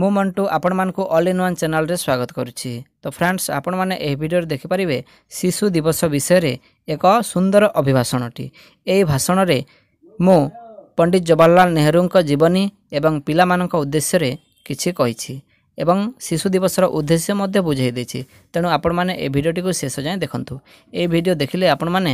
ମୁଁ ମଣ୍ଟୁ ଆପଣମାନଙ୍କୁ all in one ଚ୍ୟାନେଲ୍ରେ ସ୍ୱାଗତ କରୁଛି ତ ଫ୍ରେଣ୍ଡସ୍ ଆପଣମାନେ ଏହି ଭିଡ଼ିଓରେ ଦେଖିପାରିବେ ଶିଶୁ ଦିବସ ବିଷୟରେ ଏକ ସୁନ୍ଦର ଅଭିଭାଷଣଟି ଏହି ଭାଷଣରେ ମୁଁ ପଣ୍ଡିତ ଜବାହରଲାଲ ନେହେରୁଙ୍କ ଜୀବନୀ ଏବଂ ପିଲାମାନଙ୍କ ଉଦ୍ଦେଶ୍ୟରେ କିଛି କହିଛି ଏବଂ ଶିଶୁ ଦିବସର ଉଦ୍ଦେଶ୍ୟ ମଧ୍ୟ ବୁଝାଇ ଦେଇଛି ତେଣୁ ଆପଣମାନେ ଏ ଭିଡ଼ିଓଟିକୁ ଶେଷ ଯାଏଁ ଦେଖନ୍ତୁ ଏହି ଭିଡ଼ିଓ ଦେଖିଲେ ଆପଣମାନେ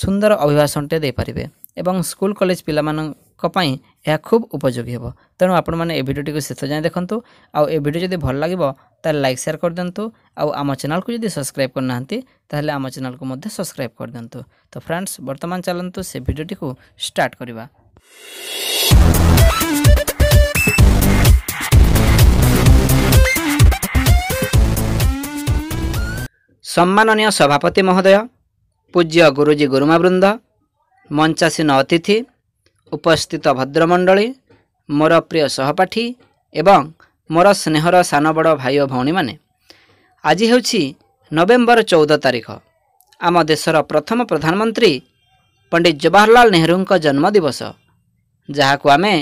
ସୁନ୍ଦର ଅଭିଭାଷଣଟିଏ ଦେଇପାରିବେ ଏବଂ ସ୍କୁଲ କଲେଜ ପିଲାମାନଙ୍କ ପାଇଁ ଏହା ଖୁବ୍ ଉପଯୋଗୀ ହେବ ତେଣୁ ଆପଣମାନେ ଏ ଭିଡ଼ିଓଟିକୁ ଶେଷ ଯାଏଁ ଦେଖନ୍ତୁ ଆଉ ଏ ଭିଡ଼ିଓ ଯଦି ଭଲ ଲାଗିବ ତାହେଲେ ଲାଇକ୍ ସେୟାର କରିଦିଅନ୍ତୁ ଆଉ ଆମ ଚ୍ୟାନେଲକୁ ଯଦି ସବସ୍କ୍ରାଇବ୍ କରିନାହାନ୍ତି ତାହେଲେ ଆମ ଚ୍ୟାନେଲକୁ ମଧ୍ୟ ସବସ୍କ୍ରାଇବ୍ କରିଦିଅନ୍ତୁ ତ ଫ୍ରେଣ୍ଡସ୍ ବର୍ତ୍ତମାନ ଚାଲନ୍ତୁ ସେ ଭିଡ଼ିଓଟିକୁ ଷ୍ଟାର୍ଟ କରିବା ସମ୍ମାନନୀୟ ସଭାପତି ମହୋଦୟ ପୂଜ୍ୟ ଗୁରୁଜୀ ଗୁରୁମାବୃନ୍ଦ ମଞ୍ଚାସୀନ ଅତିଥି ଉପସ୍ଥିତ ଭଦ୍ରମଣ୍ଡଳୀ ମୋର ପ୍ରିୟ ସହପାଠୀ ଏବଂ ମୋର ସ୍ନେହର ସାନ ବଡ଼ ଭାଇ ଓ ଭଉଣୀମାନେ ଆଜି ହେଉଛି ନଭେମ୍ବର ଚଉଦ ତାରିଖ ଆମ ଦେଶର ପ୍ରଥମ ପ୍ରଧାନମନ୍ତ୍ରୀ ପଣ୍ଡିତ ଜବାହରଲାଲ ନେହେରୁଙ୍କ ଜନ୍ମଦିବସ ଯାହାକୁ ଆମେ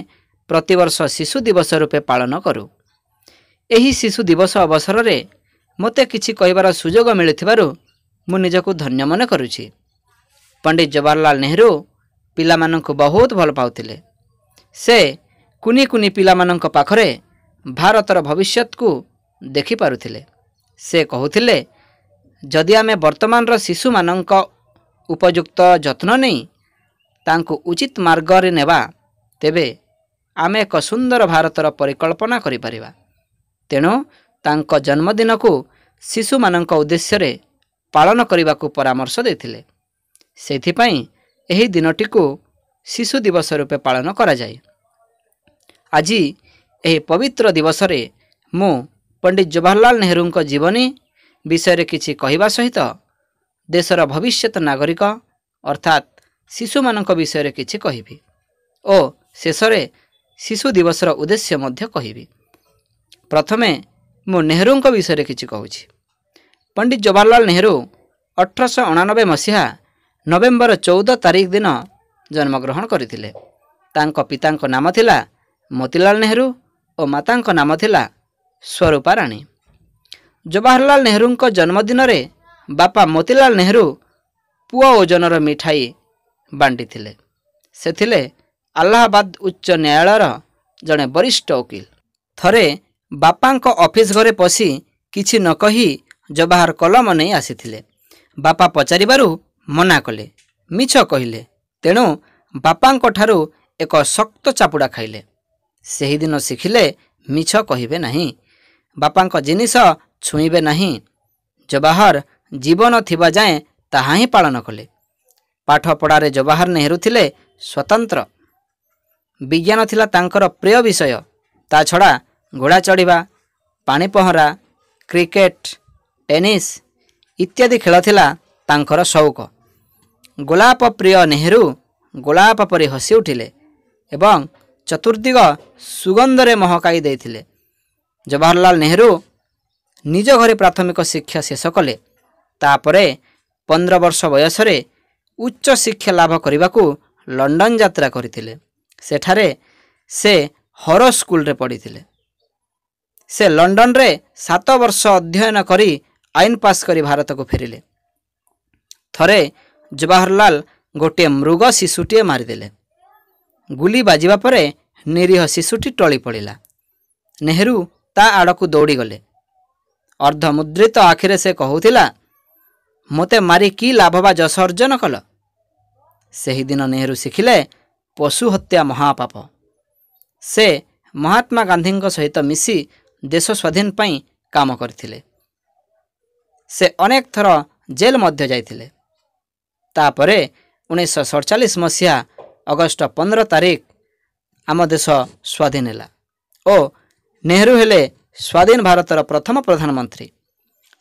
ପ୍ରତିବର୍ଷ ଶିଶୁ ଦିବସ ରୂପେ ପାଳନ କରୁ ଏହି ଶିଶୁ ଦିବସ ଅବସରରେ ମୋତେ କିଛି କହିବାର ସୁଯୋଗ ମିଳିଥିବାରୁ ମୁଁ ନିଜକୁ ଧନ୍ୟ ମନେ କରୁଛି ପଣ୍ଡିତ ଜବାହରଲାଲ ନେହେରୁ ପିଲାମାନଙ୍କୁ ବହୁତ ଭଲ ପାଉଥିଲେ ସେ କୁନି କୁନି ପିଲାମାନଙ୍କ ପାଖରେ ଭାରତର ଭବିଷ୍ୟତକୁ ଦେଖିପାରୁଥିଲେ ସେ କହୁଥିଲେ ଯଦି ଆମେ ବର୍ତ୍ତମାନର ଶିଶୁମାନଙ୍କ ଉପଯୁକ୍ତ ଯତ୍ନ ନେଇ ତାଙ୍କୁ ଉଚିତ ମାର୍ଗରେ ନେବା ତେବେ ଆମେ ଏକ ସୁନ୍ଦର ଭାରତର ପରିକଳ୍ପନା କରିପାରିବା ତେଣୁ ତାଙ୍କ ଜନ୍ମଦିନକୁ ଶିଶୁମାନଙ୍କ ଉଦ୍ଦେଶ୍ୟରେ ପାଳନ କରିବାକୁ ପରାମର୍ଶ ଦେଇଥିଲେ ସେଥିପାଇଁ ଏହି ଦିନଟିକୁ ଶିଶୁ ଦିବସ ରୂପେ ପାଳନ କରାଯାଏ ଆଜି ଏହି ପବିତ୍ର ଦିବସରେ ମୁଁ ପଣ୍ଡିତ ଜବାହରଲାଲ ନେହେରୁଙ୍କ ଜୀବନୀ ବିଷୟରେ କିଛି କହିବା ସହିତ ଦେଶର ଭବିଷ୍ୟତ ନାଗରିକ ଅର୍ଥାତ୍ ଶିଶୁମାନଙ୍କ ବିଷୟରେ କିଛି କହିବି ଓ ଶେଷରେ ଶିଶୁ ଦିବସର ଉଦ୍ଦେଶ୍ୟ ମଧ୍ୟ କହିବି ପ୍ରଥମେ ମୁଁ ନେହେରୁଙ୍କ ବିଷୟରେ କିଛି କହୁଛି ପଣ୍ଡିତ ଜବାହରଲାଲ ନେହେରୁ ଅଠରଶହ ଅଣାନବେ ମସିହା ନଭେମ୍ବର ଚଉଦ ତାରିଖ ଦିନ ଜନ୍ମଗ୍ରହଣ କରିଥିଲେ ତାଙ୍କ ପିତାଙ୍କ ନାମ ଥିଲା ମୋତିଲାଲ ନେହେରୁ ଓ ମାତାଙ୍କ ନାମ ଥିଲା ସ୍ୱରୂପା ରାଣୀ ଜବାହରଲାଲ ନେହେରୁଙ୍କ ଜନ୍ମଦିନରେ ବାପା ମୋତିଲାଲ ନେହେରୁ ପୁଅ ଓଜନର ମିଠାଇ ବାଣ୍ଟିଥିଲେ ସେ ଥିଲେ ଆହ୍ଲାବାଦ ଉଚ୍ଚ ନ୍ୟାୟାଳୟର ଜଣେ ବରିଷ୍ଠ ଓକିଲ ଥରେ ବାପାଙ୍କ ଅଫିସ୍ ଘରେ ପଶି କିଛି ନ କହି ଜବାହର କଲମ ନେଇ ଆସିଥିଲେ ବାପା ପଚାରିବାରୁ ମନା କଲେ ମିଛ କହିଲେ ତେଣୁ ବାପାଙ୍କଠାରୁ ଏକ ଶକ୍ତ ଚାପୁଡ଼ା ଖାଇଲେ ସେହିଦିନ ଶିଖିଲେ ମିଛ କହିବେ ନାହିଁ ବାପାଙ୍କ ଜିନିଷ ଛୁଇଁବେ ନାହିଁ ଜବାହର ଜୀବନ ଥିବା ଯାଏଁ ତାହା ହିଁ ପାଳନ କଲେ ପାଠପଢ଼ାରେ ଜବାହାର ନେହେରୁ ଥିଲେ ସ୍ୱତନ୍ତ୍ର ବିଜ୍ଞାନ ଥିଲା ତାଙ୍କର ପ୍ରିୟ ବିଷୟ ତା ଛଡ଼ା ଘୋଡ଼ା ଚଢ଼ିବା ପାଣି ପହଁରା କ୍ରିକେଟ ଟେନିସ୍ ଇତ୍ୟାଦି ଖେଳ ଥିଲା ତାଙ୍କର ସଉକ ଗୋଲାପ ପ୍ରିୟ ନେହେରୁ ଗୋଲାପ ପରି ହସି ଉଠିଲେ ଏବଂ ଚତୁର୍ଦ୍ଦିଗ ସୁଗନ୍ଧରେ ମହକାଇ ଦେଇଥିଲେ ଜବାହରଲାଲ ନେହେରୁ ନିଜ ଘରେ ପ୍ରାଥମିକ ଶିକ୍ଷା ଶେଷ କଲେ ତାପରେ ପନ୍ଦର ବର୍ଷ ବୟସରେ ଉଚ୍ଚ ଶିକ୍ଷା ଲାଭ କରିବାକୁ ଲଣ୍ଡନ ଯାତ୍ରା କରିଥିଲେ ସେଠାରେ ସେ ହର ସ୍କୁଲରେ ପଢ଼ିଥିଲେ ସେ ଲଣ୍ଡନରେ ସାତ ବର୍ଷ ଅଧ୍ୟୟନ କରି ଆଇନ ପାସ୍ କରି ଭାରତକୁ ଫେରିଲେ ଥରେ ଜବାହରଲାଲ ଗୋଟିଏ ମୃଗ ଶିଶୁଟିଏ ମାରିଦେଲେ ଗୁଲି ବାଜିବା ପରେ ନିରୀହ ଶିଶୁଟି ଟଳି ପଡ଼ିଲା ନେହେରୁ ତା ଆଡ଼କୁ ଦୌଡ଼ିଗଲେ ଅର୍ଦ୍ଧମୁଦ୍ରିତ ଆଖିରେ ସେ କହୁଥିଲା ମୋତେ ମାରି କି ଲାଭ ବା ଯଶ ଅର୍ଜନ କଲ ସେହିଦିନ ନେହେରୁ ଶିଖିଲେ ପଶୁ ହତ୍ୟା ମହାପାପ ସେ ମହାତ୍ମା ଗାନ୍ଧୀଙ୍କ ସହିତ ମିଶି ଦେଶ ସ୍ୱାଧୀନ ପାଇଁ କାମ କରିଥିଲେ ସେ ଅନେକ ଥର ଜେଲ୍ ମଧ୍ୟ ଯାଇଥିଲେ ତାପରେ ଉଣେଇଶହ ସଡ଼ଚାଳିଶ ମସିହା ଅଗଷ୍ଟ ପନ୍ଦର ତାରିଖ ଆମ ଦେଶ ସ୍ୱାଧୀନ ହେଲା ଓ ନେହେରୁ ହେଲେ ସ୍ୱାଧୀନ ଭାରତର ପ୍ରଥମ ପ୍ରଧାନମନ୍ତ୍ରୀ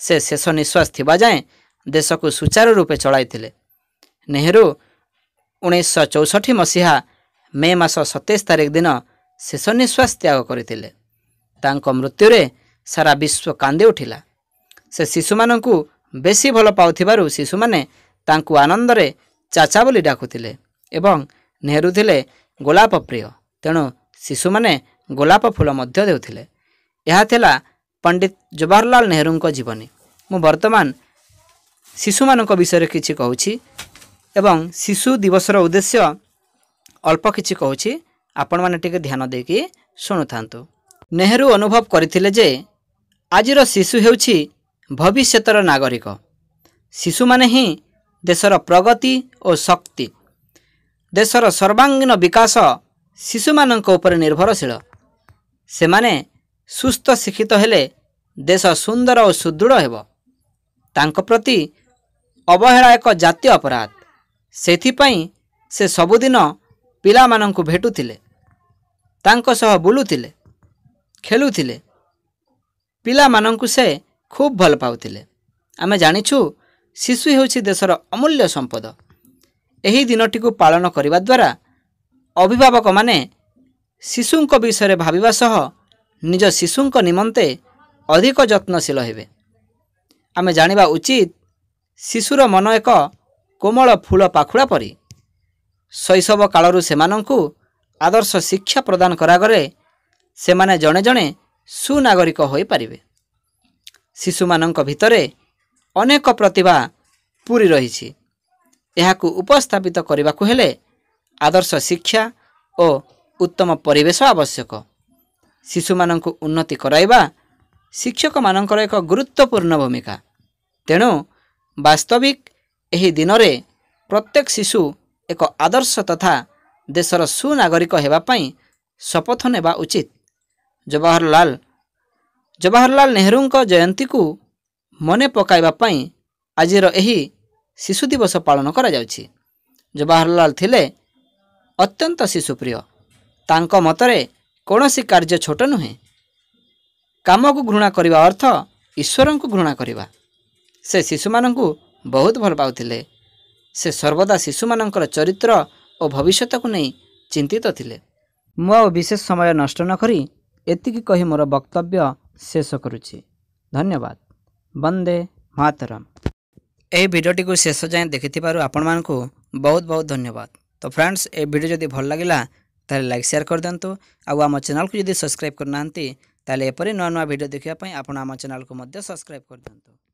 ସେ ଶେଷ ନିଶ୍ୱାସ ଥିବା ଯାଏଁ ଦେଶକୁ ସୁଚାରୁ ରୂପେ ଚଳାଇଥିଲେ ନେହେରୁ ଉଣେଇଶହ ଚଉଷଠି ମସିହା ମେ ମାସ ସତେଇଶ ତାରିଖ ଦିନ ଶେଷ ନିଶ୍ୱାସ ତ୍ୟାଗ କରିଥିଲେ ତାଙ୍କ ମୃତ୍ୟୁରେ ସାରା ବିଶ୍ୱ କାନ୍ଦି ଉଠିଲା ସେ ଶିଶୁମାନଙ୍କୁ ବେଶୀ ଭଲ ପାଉଥିବାରୁ ଶିଶୁମାନେ ତାଙ୍କୁ ଆନନ୍ଦରେ ଚାଚା ବୋଲି ଡାକୁଥିଲେ ଏବଂ ନେହେରୁ ଥିଲେ ଗୋଲାପ ପ୍ରିୟ ତେଣୁ ଶିଶୁମାନେ ଗୋଲାପ ଫୁଲ ମଧ୍ୟ ଦେଉଥିଲେ ଏହା ଥିଲା ପଣ୍ଡିତ ଜବାହରଲାଲ ନେହେରୁଙ୍କ ଜୀବନୀ ମୁଁ ବର୍ତ୍ତମାନ ଶିଶୁମାନଙ୍କ ବିଷୟରେ କିଛି କହୁଛି ଏବଂ ଶିଶୁ ଦିବସର ଉଦ୍ଦେଶ୍ୟ ଅଳ୍ପ କିଛି କହୁଛି ଆପଣମାନେ ଟିକେ ଧ୍ୟାନ ଦେଇକି ଶୁଣୁଥାନ୍ତୁ ନେହେରୁ ଅନୁଭବ କରିଥିଲେ ଯେ ଆଜିର ଶିଶୁ ହେଉଛି ଭବିଷ୍ୟତର ନାଗରିକ ଶିଶୁମାନେ ହିଁ ଦେଶର ପ୍ରଗତି ଓ ଶକ୍ତି ଦେଶର ସର୍ବାଙ୍ଗୀନ ବିକାଶ ଶିଶୁମାନଙ୍କ ଉପରେ ନିର୍ଭରଶୀଳ ସେମାନେ ସୁସ୍ଥ ଶିକ୍ଷିତ ହେଲେ ଦେଶ ସୁନ୍ଦର ଓ ସୁଦୃଢ଼ ହେବ ତାଙ୍କ ପ୍ରତି ଅବହେଳା ଏକ ଜାତୀୟ ଅପରାଧ ସେଥିପାଇଁ ସେ ସବୁଦିନ ପିଲାମାନଙ୍କୁ ଭେଟୁଥିଲେ ତାଙ୍କ ସହ ବୁଲୁଥିଲେ ଖେଳୁଥିଲେ ପିଲାମାନଙ୍କୁ ସେ ଖୁବ୍ ଭଲ ପାଉଥିଲେ ଆମେ ଜାଣିଛୁ ଶିଶୁ ହେଉଛି ଦେଶର ଅମୂଲ୍ୟ ସମ୍ପଦ ଏହି ଦିନଟିକୁ ପାଳନ କରିବା ଦ୍ୱାରା ଅଭିଭାବକମାନେ ଶିଶୁଙ୍କ ବିଷୟରେ ଭାବିବା ସହ ନିଜ ଶିଶୁଙ୍କ ନିମନ୍ତେ ଅଧିକ ଯତ୍ନଶୀଳ ହେବେ ଆମେ ଜାଣିବା ଉଚିତ ଶିଶୁର ମନ ଏକ କୋମଳ ଫୁଲ ପାଖୁଡ଼ା ପରି ଶୈଶବ କାଳରୁ ସେମାନଙ୍କୁ ଆଦର୍ଶ ଶିକ୍ଷା ପ୍ରଦାନ କରାଗଲେ ସେମାନେ ଜଣେ ଜଣେ ସୁନାଗରିକ ହୋଇପାରିବେ ଶିଶୁମାନଙ୍କ ଭିତରେ ଅନେକ ପ୍ରତିଭା ପୁରୀ ରହିଛି ଏହାକୁ ଉପସ୍ଥାପିତ କରିବାକୁ ହେଲେ ଆଦର୍ଶ ଶିକ୍ଷା ଓ ଉତ୍ତମ ପରିବେଶ ଆବଶ୍ୟକ ଶିଶୁମାନଙ୍କୁ ଉନ୍ନତି କରାଇବା ଶିକ୍ଷକମାନଙ୍କର ଏକ ଗୁରୁତ୍ୱପୂର୍ଣ୍ଣ ଭୂମିକା ତେଣୁ ବାସ୍ତବିକ ଏହି ଦିନରେ ପ୍ରତ୍ୟେକ ଶିଶୁ ଏକ ଆଦର୍ଶ ତଥା ଦେଶର ସୁନାଗରିକ ହେବା ପାଇଁ ଶପଥ ନେବା ଉଚିତ ଜବାହରଲାଲ ଜବାହରଲାଲ ନେହେରୁଙ୍କ ଜୟନ୍ତୀକୁ ମନେ ପକାଇବା ପାଇଁ ଆଜିର ଏହି ଶିଶୁ ଦିବସ ପାଳନ କରାଯାଉଛି ଜବାହରଲାଲ ଥିଲେ ଅତ୍ୟନ୍ତ ଶିଶୁପ୍ରିୟ ତାଙ୍କ ମତରେ କୌଣସି କାର୍ଯ୍ୟ ଛୋଟ ନୁହେଁ କାମକୁ ଘୃଣା କରିବା ଅର୍ଥ ଈଶ୍ୱରଙ୍କୁ ଘୃଣା କରିବା ସେ ଶିଶୁମାନଙ୍କୁ ବହୁତ ଭଲ ପାଉଥିଲେ ସେ ସର୍ବଦା ଶିଶୁମାନଙ୍କର ଚରିତ୍ର ଓ ଭବିଷ୍ୟତକୁ ନେଇ ଚିନ୍ତିତ ଥିଲେ ମୁଁ ଆଉ ବିଶେଷ ସମୟ ନଷ୍ଟ ନକରି ଏତିକି କହି ମୋର ବକ୍ତବ୍ୟ ଶେଷ କରୁଛି ଧନ୍ୟବାଦ ବନ୍ଦେ ମାତରମ୍ ଏହି ଭିଡ଼ିଓଟିକୁ ଶେଷ ଯାଏଁ ଦେଖିଥିବାରୁ ଆପଣମାନଙ୍କୁ ବହୁତ ବହୁତ ଧନ୍ୟବାଦ ତ ଫ୍ରେଣ୍ଡସ୍ ଏ ଭିଡ଼ିଓ ଯଦି ଭଲ ଲାଗିଲା ତାହେଲେ ଲାଇକ୍ ସେୟାର କରିଦିଅନ୍ତୁ ଆଉ ଆମ ଚ୍ୟାନେଲକୁ ଯଦି ସବସ୍କ୍ରାଇବ୍ କରିନାହାନ୍ତି ତାହେଲେ ଏପରି ନୂଆ ନୂଆ ଭିଡ଼ିଓ ଦେଖିବା ପାଇଁ ଆପଣ ଆମ ଚ୍ୟାନେଲକୁ ମଧ୍ୟ ସବସ୍କ୍ରାଇବ୍ କରିଦିଅନ୍ତୁ